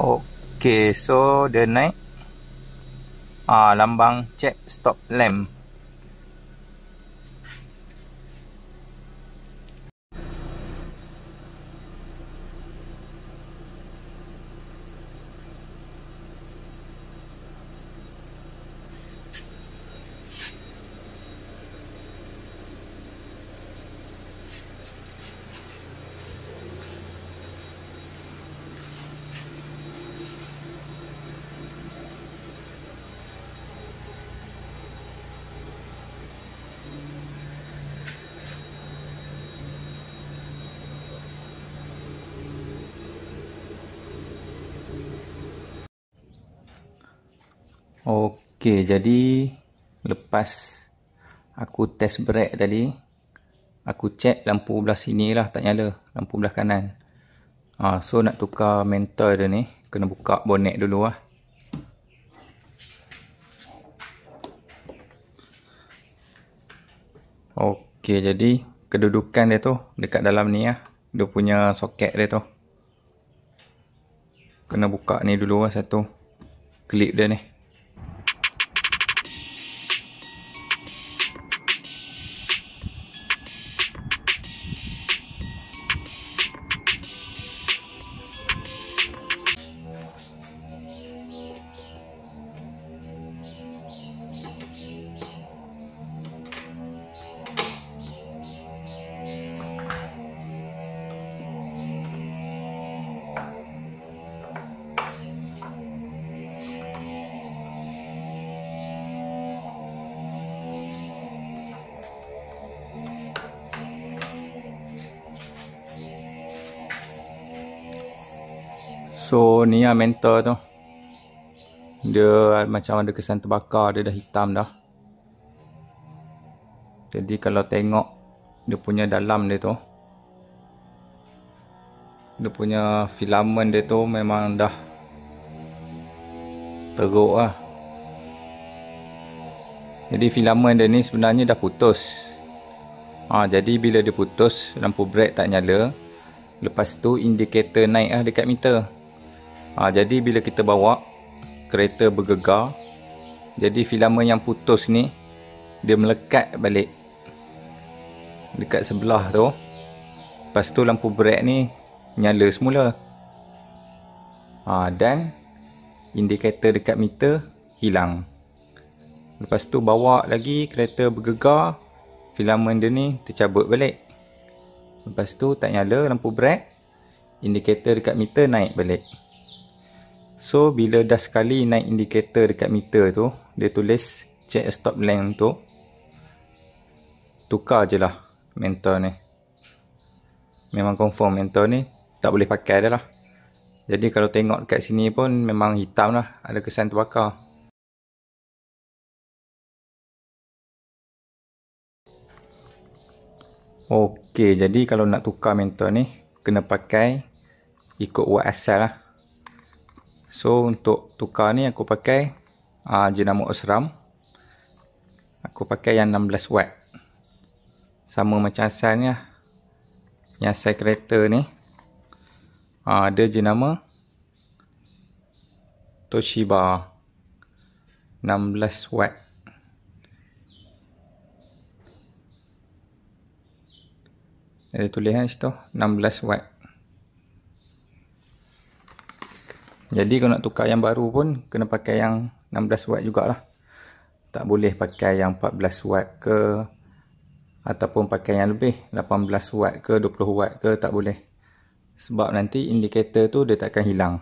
Okay, so dia naik. Ah, lambang check stop lamp. Okey, jadi lepas aku test brake tadi, aku check lampu belah sini lah tak nyala, lampu belah kanan. Ha, so nak tukar mentor dia ni, kena buka bonnet dulu lah. Okey, jadi kedudukan dia tu dekat dalam ni lah, dia punya soket dia tu. Kena buka ni dulu lah satu, clip dia ni. So ni lah mentor tu Dia ah, macam ada kesan terbakar Dia dah hitam dah Jadi kalau tengok Dia punya dalam dia tu Dia punya filamen dia tu Memang dah Teruk lah Jadi filamen dia ni sebenarnya dah putus ha, Jadi bila dia putus Lampu brek tak nyala Lepas tu indikator naik lah dekat meter ha, jadi bila kita bawa kereta bergegar jadi filamen yang putus ni dia melekat balik dekat sebelah tu lepas tu lampu brek ni nyala semula ha, dan indikator dekat meter hilang lepas tu bawa lagi kereta bergegar filamen dia ni tercabut balik lepas tu tak nyala lampu brek indikator dekat meter naik balik So bila dah sekali naik indikator dekat meter tu Dia tulis check stop length tu Tukar je lah mentor ni Memang confirm mentor ni tak boleh pakai dia lah Jadi kalau tengok kat sini pun memang hitam lah Ada kesan terbakar Okey, jadi kalau nak tukar mentor ni kena pakai ikut uat asal lah So untuk tukar ni aku pakai uh, jenama Osram. Aku pakai yang 16 watt. Sama macam asal ni lah. Yang asal kereta ni. Uh, ada jenama Toshiba 16 watt. Ada tulis kan situ 16 watt. jadi kalau nak tukar yang baru pun kena pakai yang 16 watt jugalah tak boleh pakai yang 14 watt ke ataupun pakai yang lebih 18 watt ke 20 watt ke tak boleh sebab nanti indikator tu dia takkan hilang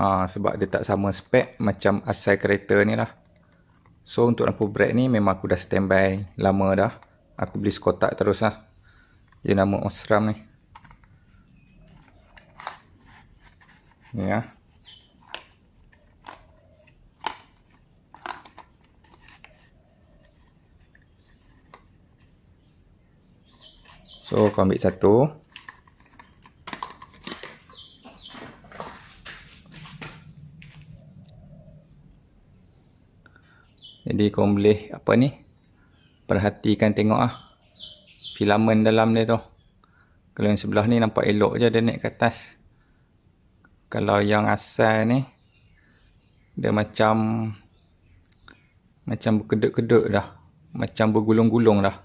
ha, sebab dia tak sama spek macam asal kereta ni lah so untuk lampu brake ni memang aku dah standby lama dah aku beli sekotak terus lah dia nama Osram ni Ya. So kau ambil satu. Jadi kau boleh apa ni? Perhatikan tengok ah filamen dalam dia tu. Kalau yang sebelah ni nampak elok je dia naik ke atas kalau yang asal ni dia macam macam berkedut-kedut dah macam bergulung-gulung dah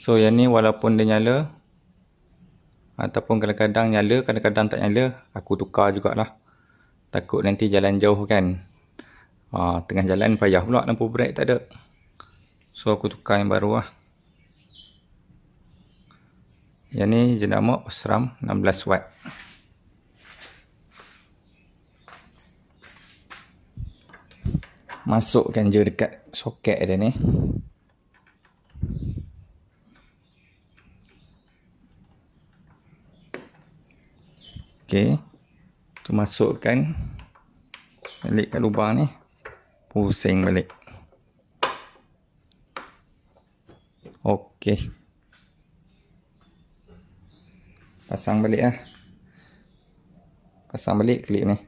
so yang ni walaupun dia nyala ataupun kadang-kadang nyala kadang-kadang tak nyala aku tukar jugalah takut nanti jalan jauh kan ha, tengah jalan payah pula lampu brek tak ada so aku tukar yang baru lah yang ni jenama Osram 16 watt. Masukkan je dekat soket dia ni. Okey. Tu masukkan balik kat lubang ni. Pusing balik. Okey. pasang balik lah pasang balik klip ni ok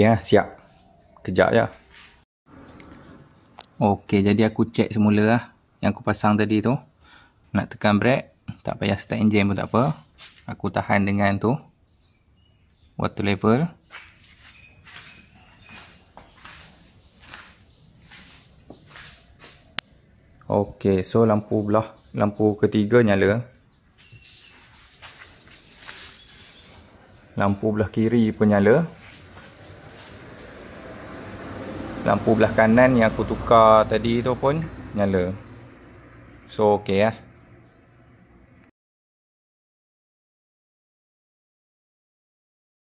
lah siap kejap je ok jadi aku check semula lah yang aku pasang tadi tu nak tekan brake tak payah start engine pun tak apa aku tahan dengan tu water level Okey, so lampu belah lampu ketiga nyala. Lampu belah kiri pun nyala. Lampu belah kanan yang aku tukar tadi tu pun nyala. So okey lah. Ya.